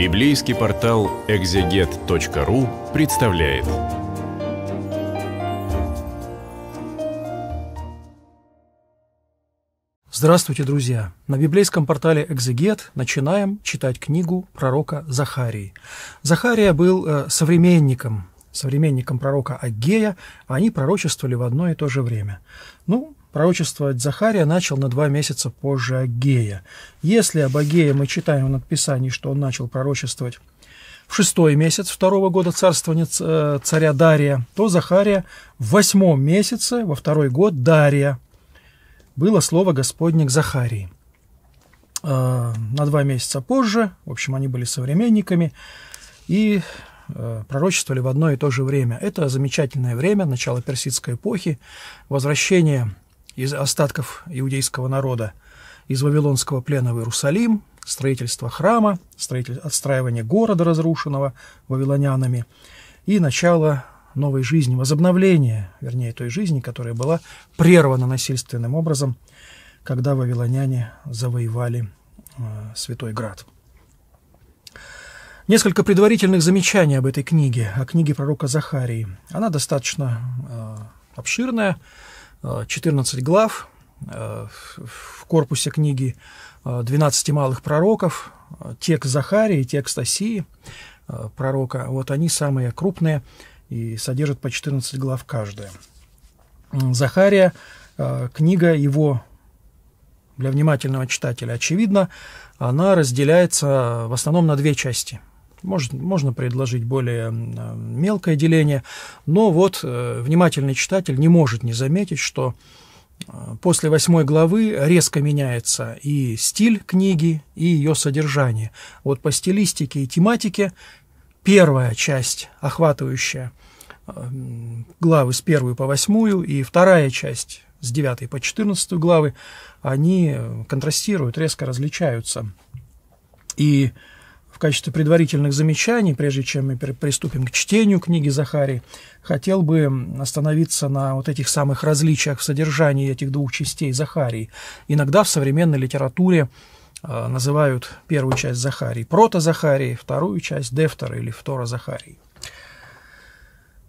Библейский портал экзегет.ру представляет. Здравствуйте, друзья! На библейском портале «Экзегет» начинаем читать книгу пророка Захарии. Захария был э, современником современником пророка Агея, они пророчествовали в одно и то же время. Ну, Пророчествовать Захария начал на два месяца позже Агея. Если об Агее мы читаем в надписании, что он начал пророчествовать в шестой месяц второго года царствования э, царя Дария, то Захария в восьмом месяце, во второй год Дария, было слово Господне к Захарии. Э, на два месяца позже, в общем, они были современниками и э, пророчествовали в одно и то же время. Это замечательное время, начало персидской эпохи, возвращение из остатков иудейского народа из Вавилонского плена в Иерусалим, строительство храма, строитель... отстраивание города, разрушенного вавилонянами, и начало новой жизни, возобновление, вернее, той жизни, которая была прервана насильственным образом, когда вавилоняне завоевали э, Святой Град. Несколько предварительных замечаний об этой книге, о книге пророка Захарии. Она достаточно э, обширная, 14 глав, э, в корпусе книги 12 э, малых пророков, текст Захарии, текст Осии, э, пророка, вот они самые крупные и содержат по 14 глав каждая. Захария, книга его для внимательного читателя очевидно, она разделяется в основном на две части – может, можно предложить более э, мелкое деление, но вот э, внимательный читатель не может не заметить, что э, после восьмой главы резко меняется и стиль книги, и ее содержание. Вот по стилистике и тематике первая часть, охватывающая главы с первой по восьмую, и вторая часть с девятой по четырнадцатую главы, они контрастируют, резко различаются. И качестве предварительных замечаний, прежде чем мы приступим к чтению книги Захарии, хотел бы остановиться на вот этих самых различиях в содержании этих двух частей Захарии. Иногда в современной литературе э, называют первую часть Захарии прото-Захарии, вторую часть Дефтора или Втора-Захарии.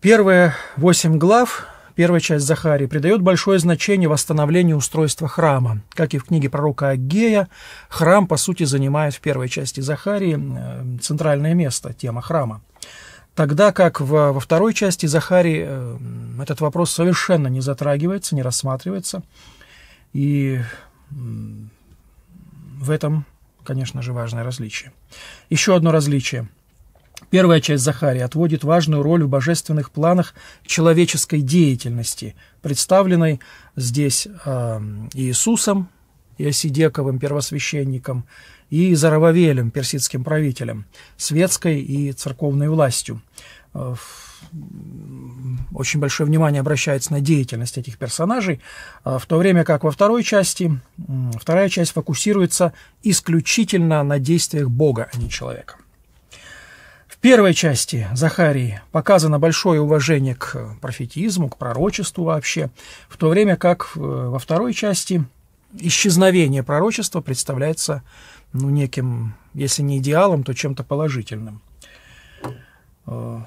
Первые восемь глав Первая часть Захарии придает большое значение восстановлению устройства храма. Как и в книге пророка Агея, храм, по сути, занимает в первой части Захарии э, центральное место, тема храма. Тогда как во, во второй части Захарии э, этот вопрос совершенно не затрагивается, не рассматривается. И в этом, конечно же, важное различие. Еще одно различие – Первая часть Захарии отводит важную роль в божественных планах человеческой деятельности, представленной здесь эм, Иисусом, Иосидековым первосвященником, и Зарававелем, персидским правителем, светской и церковной властью. Э, очень большое внимание обращается на деятельность этих персонажей, э, в то время как во второй части, вторая часть фокусируется исключительно на действиях Бога, а не человека первой части Захарии показано большое уважение к профетизму, к пророчеству вообще, в то время как э, во второй части исчезновение пророчества представляется ну, неким, если не идеалом, то чем-то положительным. Э,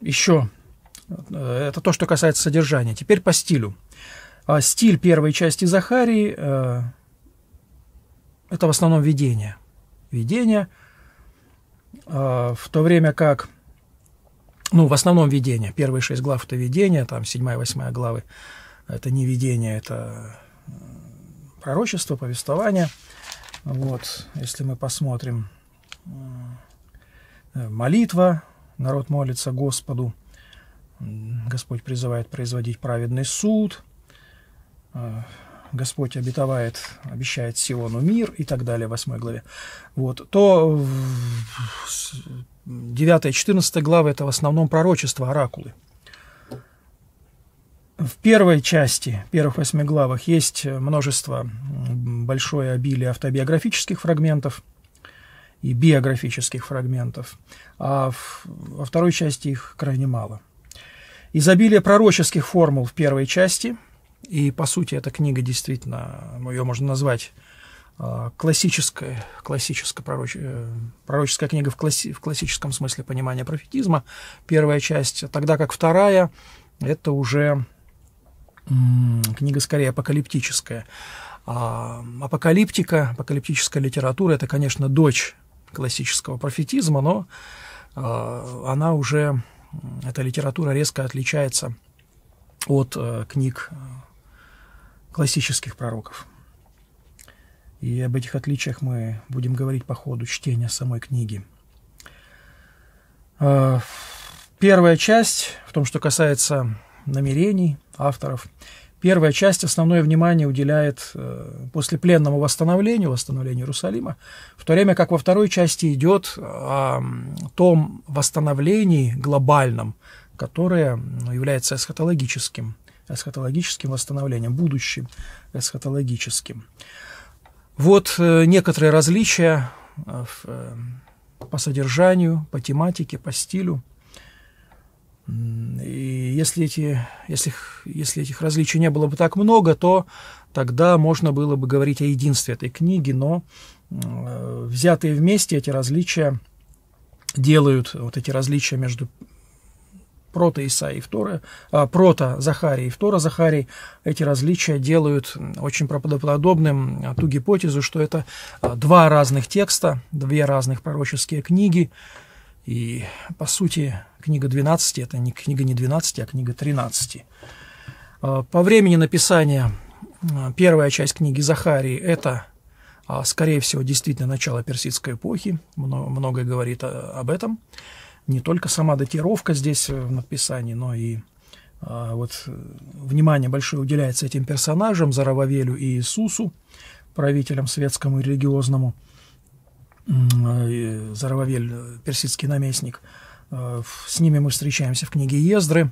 Еще э, это то, что касается содержания. Теперь по стилю. А стиль первой части Захарии – это в основном видение. Видение – а, в то время как, ну, в основном видение, первые шесть глав – это видение, там седьмая, восьмая главы – это не видение, это пророчество, повествование. Вот, если мы посмотрим, э, молитва, народ молится Господу, Господь призывает производить праведный суд а, – Господь обетовает, обещает Сиону мир и так далее, в 8 главе, вот, то 9-14 главы – это в основном пророчество, оракулы. В первой части, первых восьми главах, есть множество, большое обилие автобиографических фрагментов и биографических фрагментов, а в, во второй части их крайне мало. Изобилие пророческих формул в первой части – и, по сути, эта книга действительно, ну, ее можно назвать классическая, классическая пророч... Э, пророческая книга в, класси... в классическом смысле понимания профетизма, первая часть, тогда как вторая – это уже книга скорее апокалиптическая. А, апокалиптика, апокалиптическая литература – это, конечно, дочь классического профетизма, но а, она уже, эта литература резко отличается от а, книг классических пророков. И об этих отличиях мы будем говорить по ходу чтения самой книги. А, первая часть, в том, что касается намерений авторов, первая часть основное внимание уделяет э, послепленному восстановлению, восстановлению Иерусалима, в то время как во второй части идет э, о том восстановлении глобальном, которое является эсхатологическим – эсхатологическим восстановлением, будущим эсхатологическим. Вот э, некоторые различия э, э, по содержанию, по тематике, по стилю. И если, эти, если, если этих различий не было бы так много, то тогда можно было бы говорить о единстве этой книги, но взятые вместе эти различия делают, вот эти различия между Прото Исаи и Втора, а, Прото Захарий и Втора Захарий, эти различия делают очень правдоподобным ту гипотезу, что это а, два разных текста, две разных пророческие книги, и, по сути, книга 12 – это не книга не 12, а книга 13. А, по времени написания а, первая часть книги Захарии – это, скорее всего, действительно начало персидской эпохи, многое говорит об этом не только сама датировка здесь э, в написании, но и а, вот э, внимание большое уделяется этим персонажам, Зарававелю и Иисусу, правителям светскому и религиозному. А, Зарававель э, – персидский наместник. С ними мы встречаемся в книге Ездры,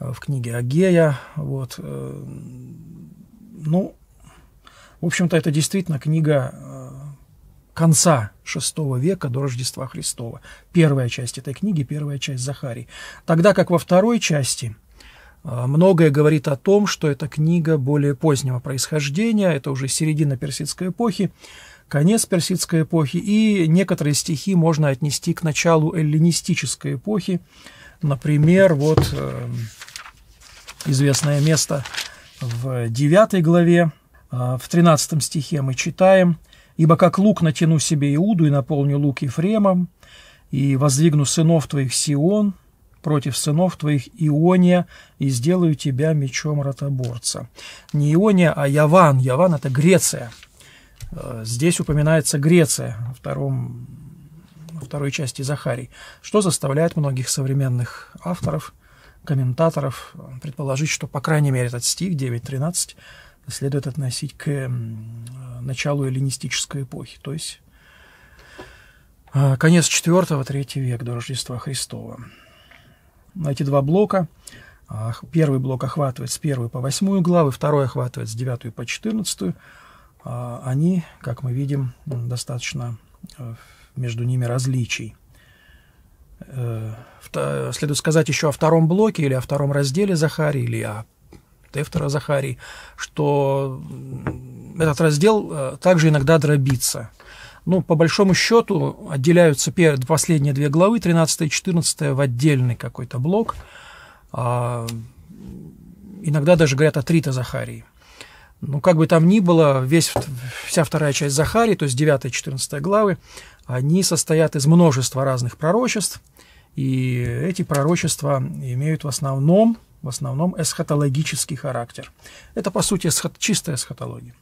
в книге Агея. Вот. Ну, в общем-то, это действительно книга конца VI века до Рождества Христова. Первая часть этой книги, первая часть Захарий. Тогда как во второй части э, Многое говорит о том, что эта книга более позднего происхождения, это уже середина персидской эпохи, конец персидской эпохи, и некоторые стихи можно отнести к началу эллинистической эпохи. Например, вот э, известное место в 9 главе, э, в 13 стихе мы читаем – Ибо как лук натяну себе Иуду и наполню лук Ефремом, и воздвигну сынов твоих Сион против сынов твоих Иония, и сделаю тебя мечом ротоборца». Не Иония, а Яван. Яван – это Греция. Э, здесь упоминается Греция во, втором, во второй части Захарий, что заставляет многих современных авторов, комментаторов предположить, что, по крайней мере, этот стих 9.13 следует относить к началу эллинистической эпохи, то есть а, конец IV-III век до Рождества Христова. На Эти два блока, первый блок охватывает с 1 по 8 главы, второй охватывает с 9 по 14, а, они, как мы видим, достаточно э, между ними различий. Э, следует сказать еще о втором блоке или о втором разделе Захарии, или о Тефтера Захарии, что этот раздел э, также иногда дробится. Ну, по большому счету, отделяются первые последние две главы, 13 и 14, в отдельный какой-то блок. А, иногда даже говорят о Трита Захарии. Ну, как бы там ни было, весь, вся вторая часть Захарии, то есть 9 и 14 главы, они состоят из множества разных пророчеств, и эти пророчества имеют в основном в основном эсхатологический характер. Это, по сути, эсхат, чистая эсхатология.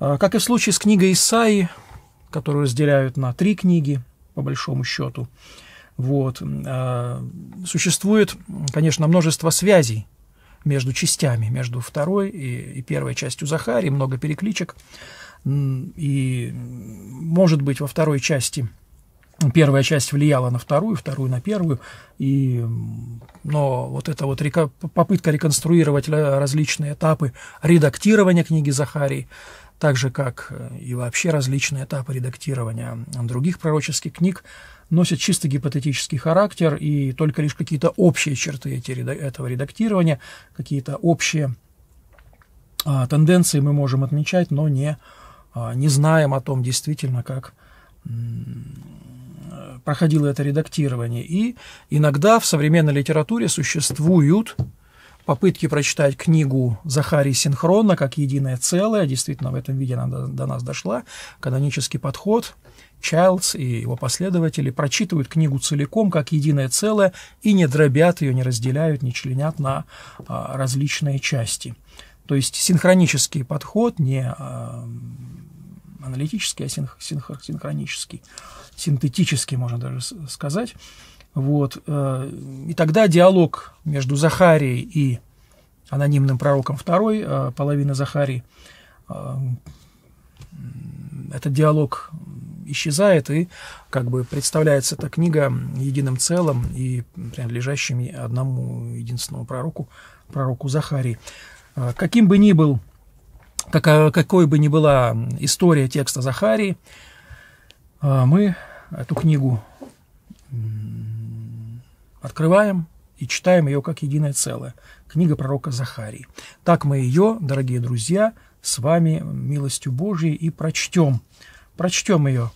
А, как и в случае с книгой Исаии, которую разделяют на три книги, по большому счету, вот, а, существует, конечно, множество связей между частями, между второй и, и первой частью Захарии, много перекличек. И, может быть, во второй части первая часть влияла на вторую, вторую на первую, и, но вот эта вот река, попытка реконструировать различные этапы редактирования книги Захарии, так же как э, и вообще различные этапы редактирования других пророческих книг, носят чисто гипотетический характер, и только лишь какие-то общие черты эти, этого редактирования, какие-то общие а, тенденции мы можем отмечать, но не, а, не знаем о том действительно, как проходило это редактирование. И иногда в современной литературе существуют попытки прочитать книгу Захарии синхронно, как единое целое. Действительно, в этом виде она до, до нас дошла. Канонический подход. Чайлдс и его последователи прочитывают книгу целиком, как единое целое, и не дробят ее, не разделяют, не членят на а, различные части. То есть синхронический подход, не а, аналитический, а синх, синх, синхронический, синтетический, можно даже сказать. Вот. Э, и тогда диалог между Захарией и анонимным пророком второй э, половины Захарии, э, этот диалог исчезает и как бы представляется эта книга единым целым и принадлежащими одному единственному пророку, пророку Захарии. Каким бы ни был как, какой бы ни была история текста Захарии, а, мы эту книгу открываем и читаем ее как единое целое. Книга пророка Захарии. Так мы ее, дорогие друзья, с вами милостью Божией и прочтем. Прочтем ее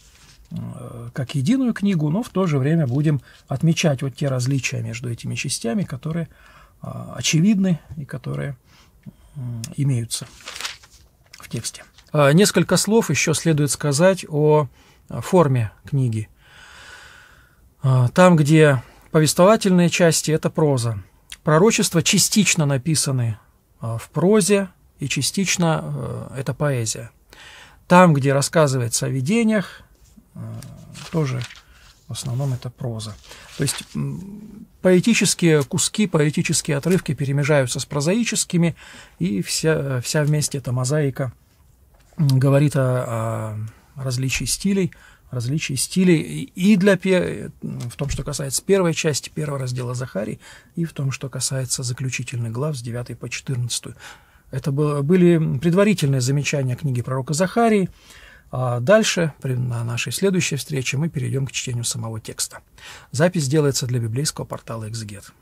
э, как единую книгу, но в то же время будем отмечать вот те различия между этими частями, которые а, очевидны и которые имеются тексте. А, несколько слов еще следует сказать о а, форме книги. А, там, где повествовательные части – это проза. Пророчества частично написаны в прозе, и частично это поэзия. Там, где рассказывается о видениях, тоже в основном это проза. То есть поэтические куски, поэтические отрывки перемежаются с прозаическими, и вся, вся вместе эта мозаика – говорит о, о различии стилей, различии стилей и для в том, что касается первой части первого раздела Захарии, и в том, что касается заключительных глав с 9 по 14. Это были предварительные замечания книги пророка Захарии. А дальше, на нашей следующей встрече, мы перейдем к чтению самого текста. Запись делается для библейского портала «Экзегет».